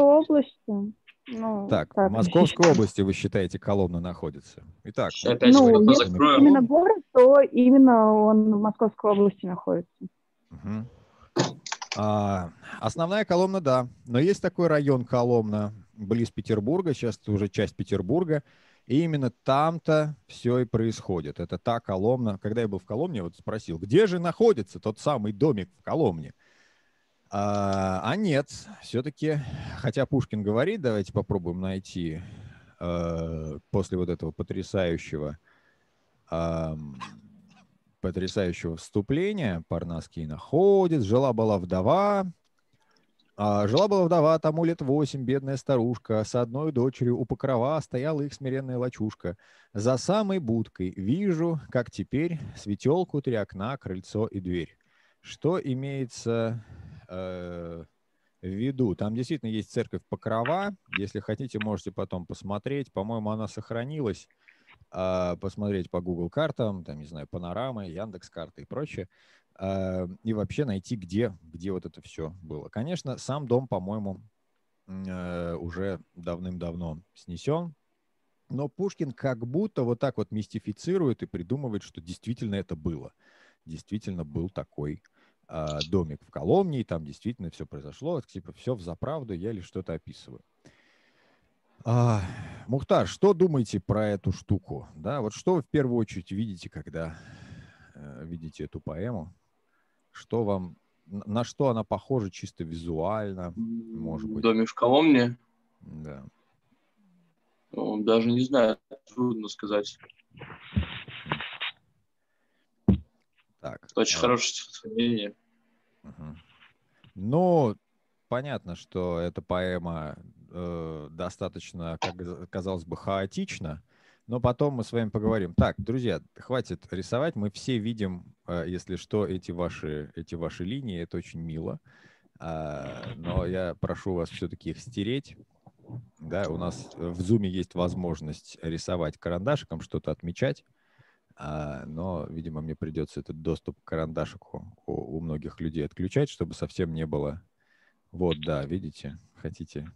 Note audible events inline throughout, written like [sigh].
области. Ну, так, так, в Московской области, вы считаете, колонна находится? Итак, Опять ну, если закроем. именно город, то именно он в Московской области находится. Угу. А, основная колонна, да. Но есть такой район Коломна, близ Петербурга, сейчас это уже часть Петербурга. И именно там-то все и происходит. Это та Коломна. Когда я был в Коломне, вот спросил, где же находится тот самый домик в Коломне? А, а нет, все-таки, хотя Пушкин говорит, давайте попробуем найти э, после вот этого потрясающего э, потрясающего вступления Парнаский находит, жила-была вдова, а Жила-была вдова, тому лет восемь, бедная старушка, с одной дочерью у покрова стояла их смиренная лачушка. За самой будкой вижу, как теперь, светелку, три окна, крыльцо и дверь. Что имеется в э, виду. Там действительно есть церковь Покрова. Если хотите, можете потом посмотреть. По-моему, она сохранилась. Э, посмотреть по Google картам, там, не знаю, панорамы, Яндекс карты и прочее. Э, и вообще найти, где, где вот это все было. Конечно, сам дом, по-моему, э, уже давным-давно снесен. Но Пушкин как будто вот так вот мистифицирует и придумывает, что действительно это было. Действительно был такой э, а, домик в Коломне, и там действительно все произошло, типа все в заправду, я лишь что-то описываю. А, Мухтар, что думаете про эту штуку? Да, вот что вы в первую очередь видите, когда э, видите эту поэму? Что вам, на что она похожа чисто визуально, может быть? Домик в Коломне? Да. Ну, даже не знаю, трудно сказать. Так. Очень а... хорошее стихотворение. Угу. Ну, понятно, что эта поэма э, достаточно, как казалось бы, хаотична, но потом мы с вами поговорим. Так, друзья, хватит рисовать. Мы все видим, э, если что, эти ваши, эти ваши линии. Это очень мило. Э, но я прошу вас все-таки их стереть. Да, у нас э, в зуме есть возможность рисовать карандашиком, что-то отмечать. А, но, видимо, мне придется этот доступ к карандашику у, у многих людей отключать, чтобы совсем не было. Вот, да, видите, хотите,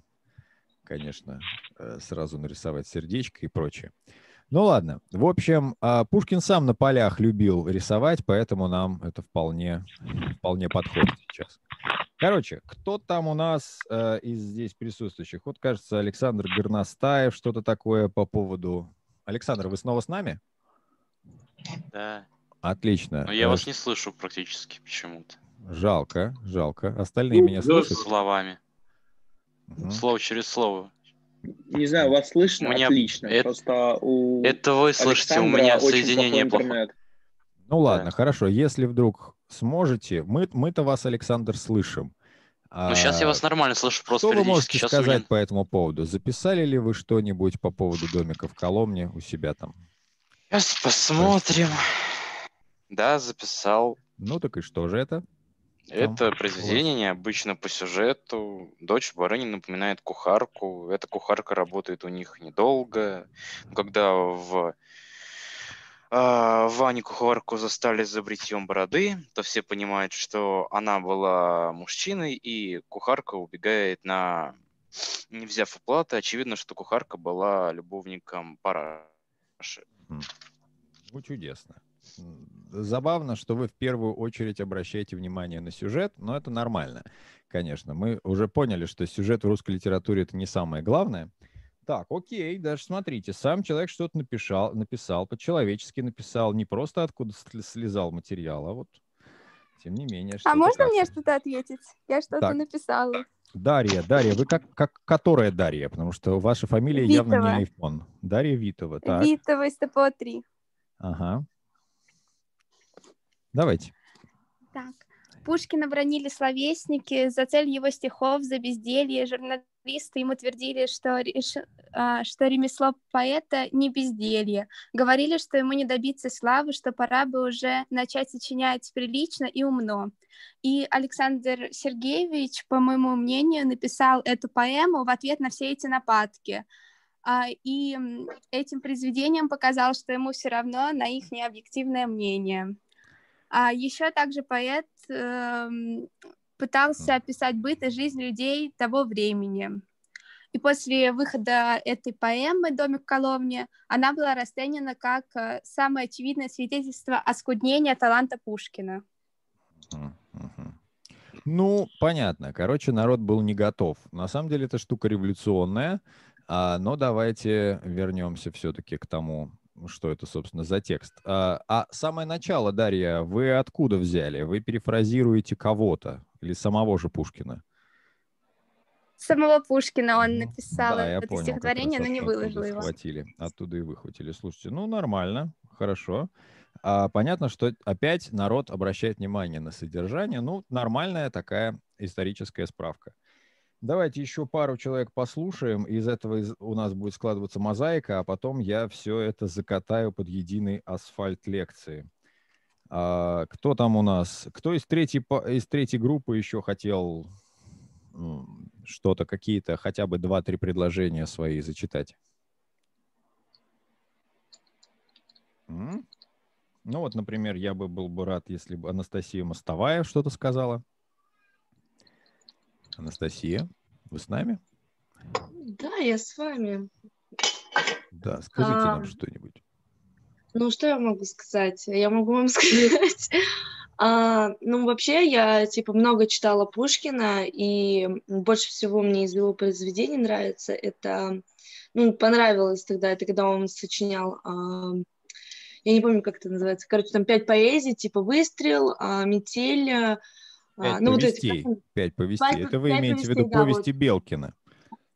конечно, э, сразу нарисовать сердечко и прочее. Ну ладно, в общем, а, Пушкин сам на полях любил рисовать, поэтому нам это вполне, вполне подходит сейчас. Короче, кто там у нас э, из здесь присутствующих? Вот, кажется, Александр Горностаев что-то такое по поводу... Александр, вы снова с нами? Да. Отлично. Но я вас э, не слышу практически почему-то. Жалко, жалко. Остальные ну, меня слышат? Словами. Угу. Слово через слово. Не знаю, вас слышно у меня... отлично. Это... Просто у Это вы слышите, у меня соединение плохое. Ну ладно, да. хорошо. Если вдруг сможете, мы, мы-то вас, Александр, слышим. Ну, сейчас я а, вас нормально слышу, просто Что вы можете сейчас сказать меня... по этому поводу? Записали ли вы что-нибудь по поводу домиков в Коломне у себя там? Сейчас посмотрим. Да, записал. Ну так и что же это? Это О, произведение вот. необычно по сюжету. Дочь барыни напоминает кухарку. Эта кухарка работает у них недолго. Когда в а, Ваню кухарку застали за бритьем бороды, то все понимают, что она была мужчиной, и кухарка убегает на... Не взяв оплаты, очевидно, что кухарка была любовником Параши. Ну, чудесно. Забавно, что вы в первую очередь обращаете внимание на сюжет, но это нормально, конечно. Мы уже поняли, что сюжет в русской литературе это не самое главное. Так, окей, даже смотрите, сам человек что-то написал, написал, по-человечески написал, не просто откуда слезал материал, а вот тем не менее. А можно мне что-то ответить? Я что-то написала. Дарья, Дарья, вы как, как которая Дарья? Потому что ваша фамилия Витова. явно не iPhone. Дарья Витова, так. Витова из ТПО 3. Ага. Давайте. Так. Пушкина бронили словесники за цель его стихов, за безделье, журналисты Квиста ему твердили, что, реш... А, что ремесло поэта не безделье. Говорили, что ему не добиться славы, что пора бы уже начать сочинять прилично и умно. И Александр Сергеевич, по моему мнению, написал эту поэму в ответ на все эти нападки. А, и этим произведением показал, что ему все равно на их необъективное мнение. А еще также поэт эм, пытался описать быт и жизнь людей того времени. И после выхода этой поэмы «Домик в коловне» она была расценена как э, самое очевидное свидетельство оскуднения таланта Пушкина. Ну, понятно. Короче, народ был не готов. На самом деле, это штука революционная, а, но давайте вернемся все-таки к тому, что это, собственно, за текст. А, а самое начало, Дарья, вы откуда взяли? Вы перефразируете кого-то? Или самого же Пушкина? Самого Пушкина он ну, написал да, это понял, стихотворение, но не выложил его. Схватили, оттуда и выхватили. Слушайте, ну нормально, хорошо. А, понятно, что опять народ обращает внимание на содержание. Ну, нормальная такая историческая справка. Давайте еще пару человек послушаем, из этого у нас будет складываться мозаика, а потом я все это закатаю под единый асфальт лекции. А, кто там у нас? Кто из третьей, из третьей группы еще хотел что-то, какие-то, хотя бы 2-3 предложения свои зачитать? Ну вот, например, я бы был бы рад, если бы Анастасия Мостовая что-то сказала. Анастасия, вы с нами? Да, я с вами. Да, скажите а, нам что-нибудь. Ну, что я могу сказать? Я могу вам [laughs] сказать. А, ну, вообще, я, типа, много читала Пушкина, и больше всего мне из его произведений нравится. Это, ну, понравилось тогда, это когда он сочинял, а, я не помню, как это называется, короче, там пять поэзий, типа «Выстрел», а, «Метель», а, Пять а, ну, повестей. Вот эти, пять повестей. это вы имеете повестей, в виду да, повести вот. Белкина?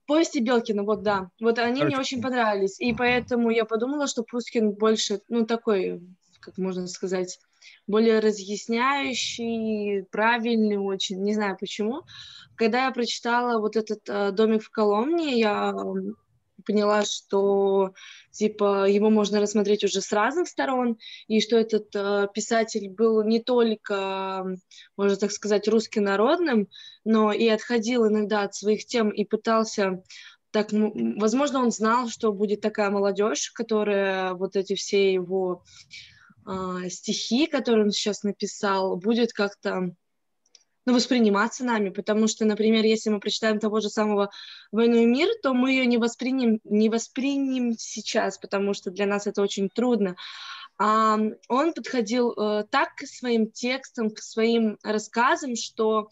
Повести Белкина, вот да. Вот они Короче. мне очень понравились. И поэтому я подумала, что Пушкин больше, ну, такой, как можно сказать, более разъясняющий, правильный очень, не знаю почему. Когда я прочитала вот этот э, «Домик в Коломне», я поняла, что типа его можно рассмотреть уже с разных сторон, и что этот э, писатель был не только, можно так сказать, русский народным, но и отходил иногда от своих тем и пытался так, ну, возможно, он знал, что будет такая молодежь, которая вот эти все его э, стихи, которые он сейчас написал, будет как-то ну, восприниматься нами, потому что, например, если мы прочитаем того же самого «Войну и мир», то мы ее не восприним, не восприним сейчас, потому что для нас это очень трудно. А он подходил э, так к своим текстам, к своим рассказам, что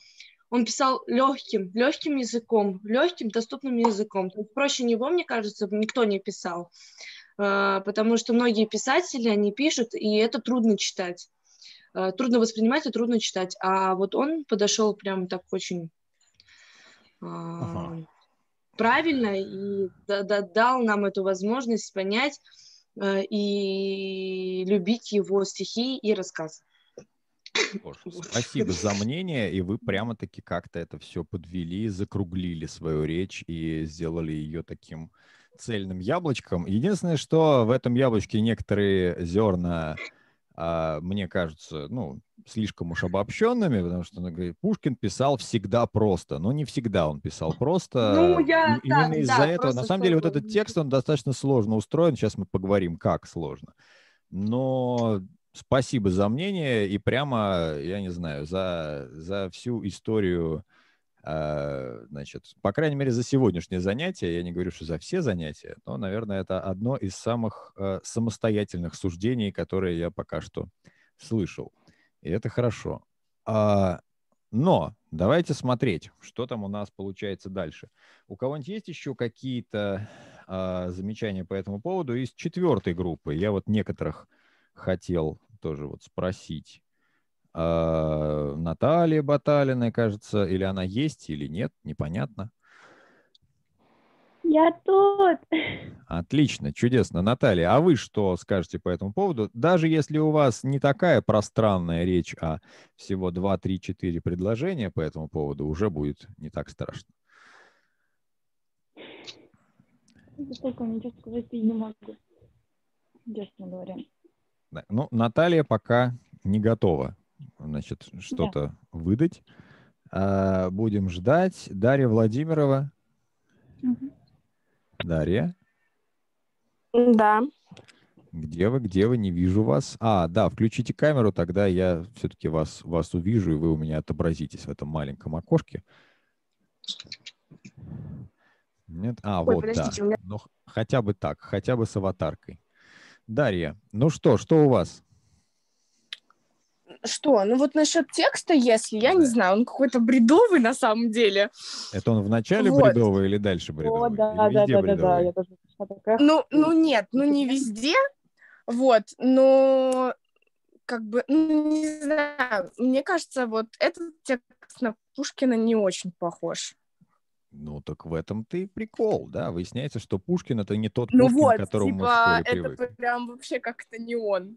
он писал легким, легким языком, легким доступным языком. То есть проще него, мне кажется, никто не писал, э, потому что многие писатели, они пишут, и это трудно читать. Э, трудно воспринимать и трудно читать. А вот он подошел прям так очень ага. А, правильно и дал нам эту возможность понять э, и любить его стихи и рассказы. [laughs] спасибо за мнение, и вы прямо-таки как-то это все подвели, закруглили свою речь и сделали ее таким цельным яблочком. Единственное, что в этом яблочке некоторые зерна а, мне кажется, ну, слишком уж обобщенными, потому что, ну, говорит, Пушкин писал всегда просто, но не всегда он писал просто. Ну, я, Именно да, из-за да, этого, на самом деле, вот этот текст, он достаточно сложно устроен, сейчас мы поговорим, как сложно. Но спасибо за мнение и прямо, я не знаю, за, за всю историю а, значит, по крайней мере, за сегодняшнее занятие, я не говорю, что за все занятия, но, наверное, это одно из самых а, самостоятельных суждений, которые я пока что слышал. И это хорошо. А, но давайте смотреть, что там у нас получается дальше. У кого-нибудь есть еще какие-то замечания по этому поводу из четвертой группы? Я вот некоторых хотел тоже вот спросить э, а, Натальи Баталиной, кажется, или она есть, или нет, непонятно. Я тут. Отлично, чудесно. Наталья, а вы что скажете по этому поводу? Даже если у вас не такая пространная речь, а всего 2, 3, 4 предложения по этому поводу, уже будет не так страшно. Только ничего сказать не могу, честно говоря. Ну, Наталья пока не готова значит, что-то да. выдать. А, будем ждать. Дарья Владимирова. Угу. Дарья. Да. Где вы, где вы, не вижу вас. А, да, включите камеру, тогда я все-таки вас, вас увижу, и вы у меня отобразитесь в этом маленьком окошке. Нет? А, Ой, вот, да. Меня... Ну, хотя бы так, хотя бы с аватаркой. Дарья, ну что, что у вас? Что? Ну вот насчет текста, если, я да. не знаю, он какой-то бредовый на самом деле. Это он в начале вот. бредовый или дальше бредовый? О, да, или да, да, бредовый? да, да, я тоже такая... Ну, ну нет, ну не везде, вот, но как бы, ну, не знаю, мне кажется, вот этот текст на Пушкина не очень похож. Ну, так в этом ты и прикол, да. Выясняется, что Пушкин это не тот ну Пушкин, вот, к которому типа, мы в типа, это привыкли. прям вообще как-то не он.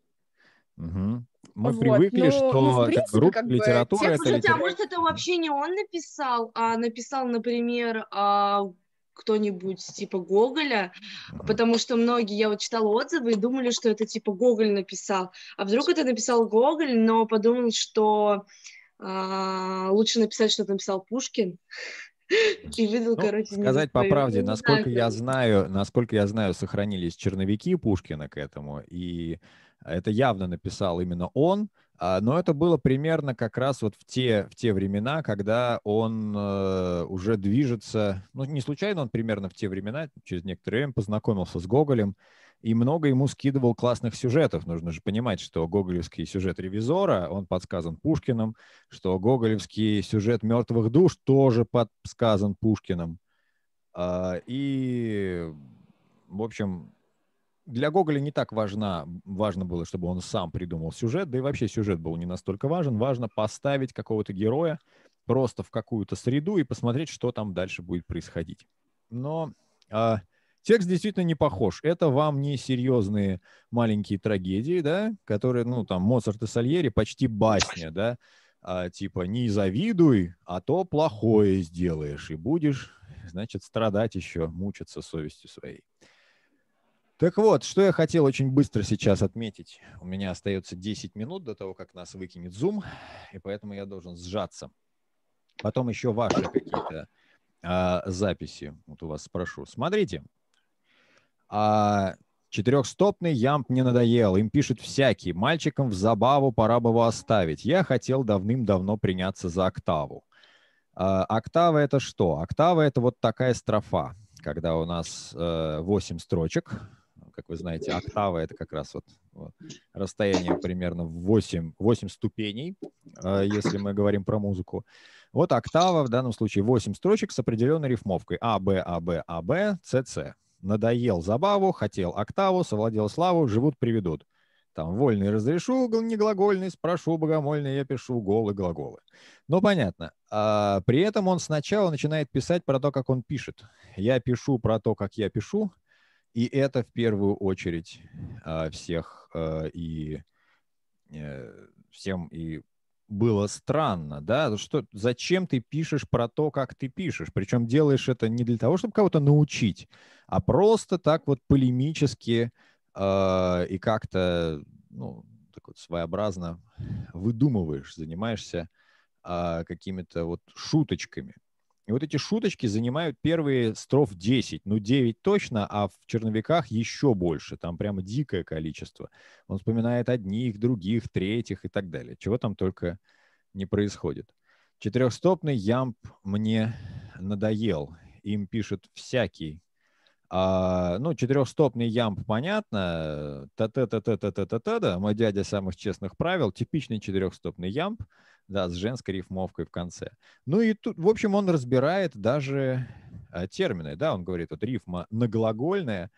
Угу. Мы вот. привыкли, ну, что ну, принципе, групп, как бы, литература текст, это слушайте, литера... а может это вообще не он написал, а написал, например, а, кто-нибудь типа Гоголя, mm потому что многие, я вот читала отзывы и думали, что это типа Гоголь написал, а вдруг это написал Гоголь, но подумал, что а, лучше написать, что написал Пушкин. И выдал, ну, короче, сказать по правде, насколько я знаю, насколько я знаю, сохранились черновики Пушкина к этому, и это явно написал именно он, а, но это было примерно как раз вот в те, в те времена, когда он э, уже движется, ну не случайно он примерно в те времена, через некоторое время познакомился с Гоголем, и много ему скидывал классных сюжетов. Нужно же понимать, что гоголевский сюжет «Ревизора», он подсказан Пушкиным, что гоголевский сюжет «Мертвых душ» тоже подсказан Пушкиным. А, и, в общем, для Гоголя не так важно, важно было, чтобы он сам придумал сюжет, да и вообще сюжет был не настолько важен. Важно поставить какого-то героя просто в какую-то среду и посмотреть, что там дальше будет происходить. Но э, текст действительно не похож. Это вам не серьезные маленькие трагедии, да, которые, ну, там, Моцарт и Сальери почти басня, да, а, типа «не завидуй, а то плохое сделаешь, и будешь, значит, страдать еще, мучиться совестью своей». Так вот, что я хотел очень быстро сейчас отметить. У меня остается 10 минут до того, как нас выкинет Zoom, и поэтому я должен сжаться. Потом еще ваши какие-то а, записи. Вот у вас спрошу. Смотрите, а, четырехстопный ямп не надоел. Им пишут всякие. Мальчикам в забаву пора бы его оставить. Я хотел давным-давно приняться за октаву. А, октава это что? Октава это вот такая строфа, когда у нас э, 8 строчек, как вы знаете, октава — это как раз вот, вот расстояние примерно 8, 8 ступеней, э, если мы говорим про музыку. Вот октава, в данном случае 8 строчек с определенной рифмовкой А, Б, А, Б, А, Б, С, С. Надоел забаву, хотел октаву, совладел славу, живут, приведут. Там вольный разрешу, не глагольный, спрошу богомольный, я пишу голы глаголы. Ну, понятно. А, при этом он сначала начинает писать про то, как он пишет. Я пишу про то, как я пишу, и это в первую очередь а, всех а, и э, всем и было странно, да, что зачем ты пишешь про то, как ты пишешь, причем делаешь это не для того, чтобы кого-то научить, а просто так вот полемически э, и как-то ну так вот своеобразно выдумываешь, занимаешься э, какими-то вот шуточками. И вот эти шуточки занимают первые строф 10, ну 9 точно, а в черновиках еще больше, там прямо дикое количество. Он вспоминает одних, других, третьих и так далее, чего там только не происходит. Четырехстопный ямп мне надоел, им пишет всякий, а, ну, четырехстопный ямп, понятно. та та та та та та та та да Мой дядя самых честных правил. Типичный четырехстопный ямп, да, с женской рифмовкой в конце. Ну и тут, в общем, он разбирает даже а, термины, да, он говорит, вот рифма многоглагольная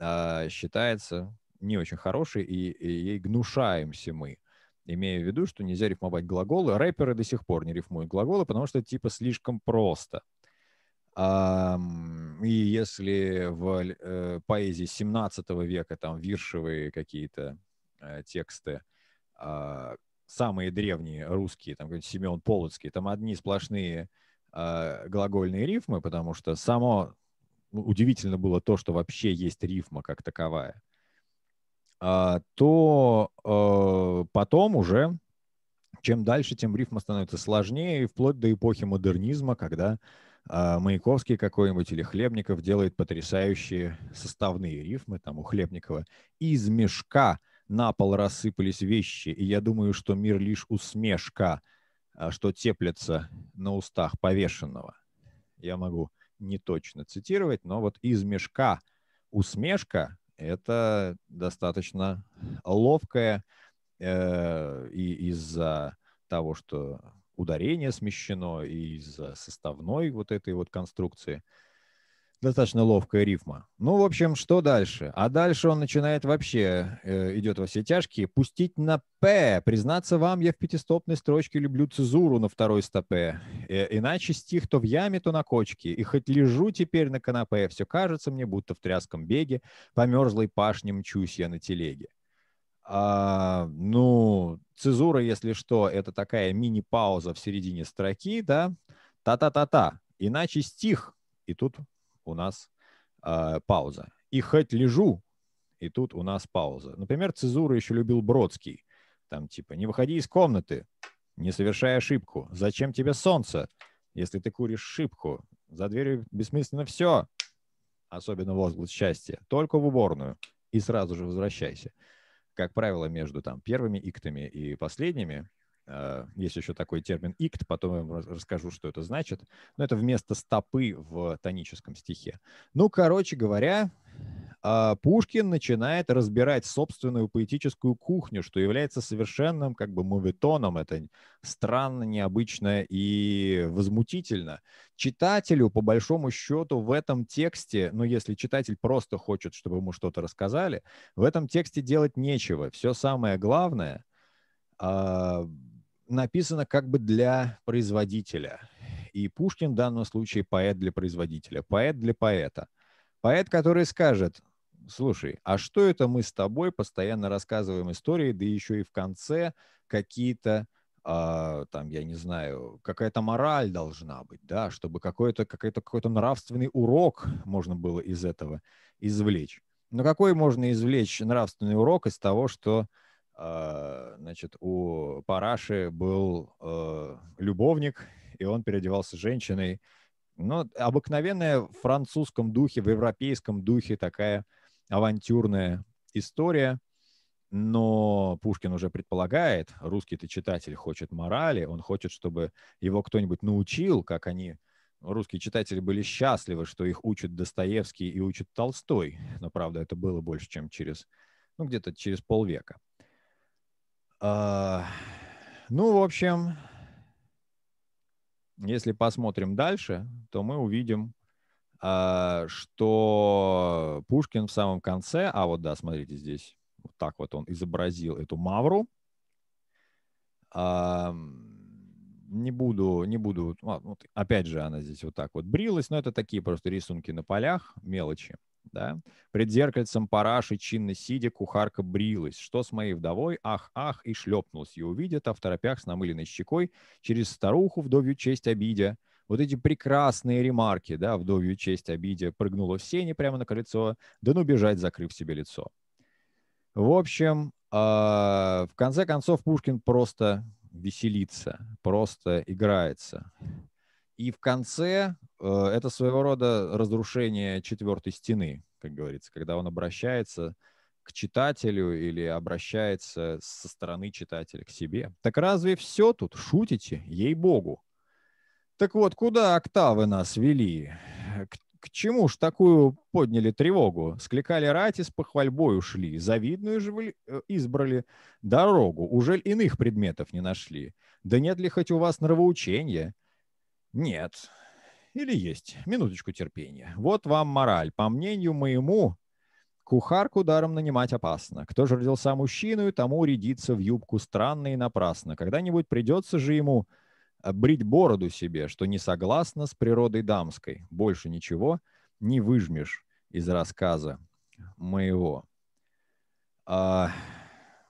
а, считается не очень хорошей, и, и ей гнушаемся мы. Имея в виду, что нельзя рифмовать глаголы, рэперы до сих пор не рифмуют глаголы, потому что типа слишком просто. А, и если в э, поэзии 17 века там виршевые какие-то э, тексты, э, самые древние русские, там какой Семен Полоцкий, там одни сплошные э, глагольные рифмы, потому что само ну, удивительно было то, что вообще есть рифма как таковая, э, то э, потом уже чем дальше, тем рифма становится сложнее, вплоть до эпохи модернизма, когда а, Маяковский какой-нибудь или Хлебников делает потрясающие составные рифмы, там у Хлебникова. «Из мешка на пол рассыпались вещи, и я думаю, что мир лишь усмешка, а, что теплится на устах повешенного». Я могу не точно цитировать, но вот «из мешка усмешка» — это достаточно ловкое э, и из-за того, что ударение смещено и из-за составной вот этой вот конструкции. Достаточно ловкая рифма. Ну, в общем, что дальше? А дальше он начинает вообще, э, идет во все тяжкие, пустить на «п». Признаться вам, я в пятистопной строчке люблю цезуру на второй стопе. Э, иначе стих то в яме, то на кочке. И хоть лежу теперь на канапе, все кажется мне, будто в тряском беге, по мерзлой пашне мчусь я на телеге. А, ну, цезура, если что, это такая мини-пауза в середине строки, да, та-та-та-та, иначе стих, и тут у нас э, пауза. И хоть лежу, и тут у нас пауза. Например, цезуру еще любил Бродский. Там типа «Не выходи из комнаты, не совершай ошибку. Зачем тебе солнце, если ты куришь шибку? За дверью бессмысленно все, особенно возглас счастья, только в уборную, и сразу же возвращайся» как правило, между там первыми иктами и последними, э, есть еще такой термин «икт», потом я вам расскажу, что это значит. Но это вместо стопы в тоническом стихе. Ну, короче говоря, а, Пушкин начинает разбирать собственную поэтическую кухню, что является совершенным как бы моветоном. Это странно, необычно и возмутительно. Читателю, по большому счету, в этом тексте, ну, если читатель просто хочет, чтобы ему что-то рассказали, в этом тексте делать нечего. Все самое главное а, написано как бы для производителя. И Пушкин в данном случае поэт для производителя, поэт для поэта. Поэт, который скажет, слушай, а что это мы с тобой постоянно рассказываем истории, да еще и в конце какие-то а, там, я не знаю, какая-то мораль должна быть, да, чтобы какой-то какой -то, какой -то нравственный урок можно было из этого извлечь. Но какой можно извлечь нравственный урок из того, что а, значит, у Параши был а, любовник, и он переодевался женщиной, ну, обыкновенная в французском духе, в европейском духе такая авантюрная история. Но Пушкин уже предполагает, русский-то читатель хочет морали, он хочет, чтобы его кто-нибудь научил, как они, ну, русские читатели, были счастливы, что их учат Достоевский и учат Толстой. Но, правда, это было больше, чем через, ну, где-то через полвека. А, ну, в общем, если посмотрим дальше, то мы увидим, а, что Пушкин в самом конце, а вот да, смотрите здесь, вот так вот он изобразил эту мавру. А, не буду, не буду, а, опять же, она здесь вот так вот брилась, но это такие просто рисунки на полях, мелочи да? Пред зеркальцем параши чинно сидя, кухарка брилась. Что с моей вдовой? Ах, ах, и шлепнулась. И увидят, а в торопях с намыленной щекой, через старуху вдовью честь обидя. Вот эти прекрасные ремарки, да, вдовью честь обидя, прыгнула в сене прямо на колесо, да ну бежать, закрыв себе лицо. В общем, а, в конце концов Пушкин просто веселится, просто играется. И в конце э, это своего рода разрушение четвертой стены, как говорится, когда он обращается к читателю или обращается со стороны читателя к себе. Так разве все тут? Шутите? Ей-богу. Так вот, куда октавы нас вели? К, к чему ж такую подняли тревогу? Скликали и с похвальбой ушли. Завидную же э, избрали дорогу. Ужель иных предметов не нашли? Да нет ли хоть у вас нравоучения? Нет. Или есть. Минуточку терпения. Вот вам мораль. По мнению моему, кухарку даром нанимать опасно. Кто же родился мужчиной, тому рядиться в юбку странно и напрасно. Когда-нибудь придется же ему э, брить бороду себе, что не согласно с природой дамской. Больше ничего не выжмешь из рассказа моего. А,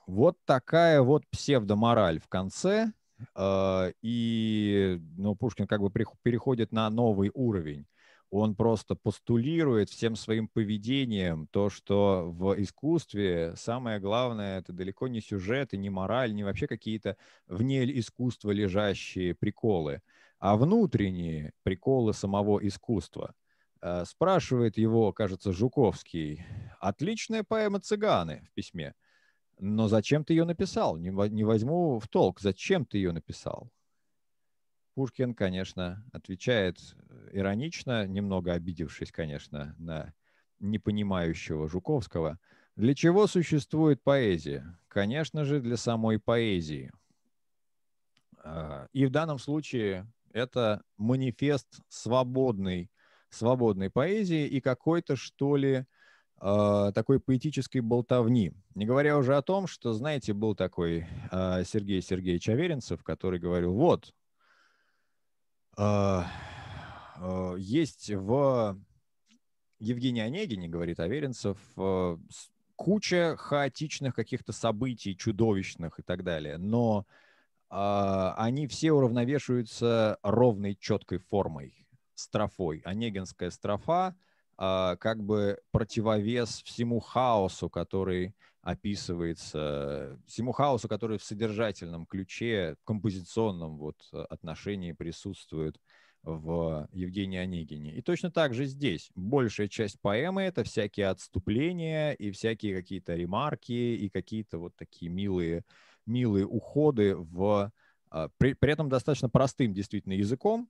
вот такая вот псевдомораль в конце. А, и ну, Пушкин как бы переходит на новый уровень. Он просто постулирует всем своим поведением то, что в искусстве самое главное — это далеко не сюжет и не мораль, не вообще какие-то вне искусства лежащие приколы, а внутренние приколы самого искусства. А, спрашивает его, кажется, Жуковский, отличная поэма «Цыганы» в письме — но зачем ты ее написал? Не, не возьму в толк, зачем ты ее написал? Пушкин, конечно, отвечает э, иронично, немного обидевшись, конечно, на непонимающего Жуковского. Для чего существует поэзия? Конечно же, для самой поэзии. А, и в данном случае это манифест свободной, свободной поэзии и какой-то, что ли, а, такой поэтической болтовни. Не говоря уже о том, что, знаете, был такой э, Сергей Сергеевич Аверинцев, который говорил, вот, э, э, есть в Евгении Онегине, говорит Аверинцев, э, куча хаотичных каких-то событий, чудовищных и так далее, но э, они все уравновешиваются ровной, четкой формой, строфой. Онегинская строфа — а, как бы противовес всему хаосу, который описывается, всему хаосу, который в содержательном ключе, в композиционном вот э, отношении присутствует в Евгении Онегине. И точно так же здесь. Большая часть поэмы — это всякие отступления и всякие какие-то ремарки и какие-то вот такие милые, милые уходы в... А, при, при этом достаточно простым действительно языком,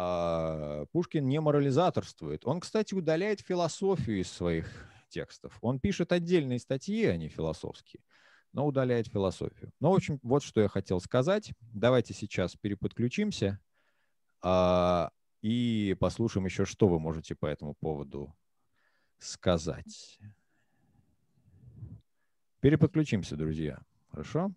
а, Пушкин не морализаторствует. Он, кстати, удаляет философию из своих текстов. Он пишет отдельные статьи, а не философские, но удаляет философию. Ну, в общем, вот что я хотел сказать. Давайте сейчас переподключимся а, и послушаем еще, что вы можете по этому поводу сказать. Переподключимся, друзья. Хорошо?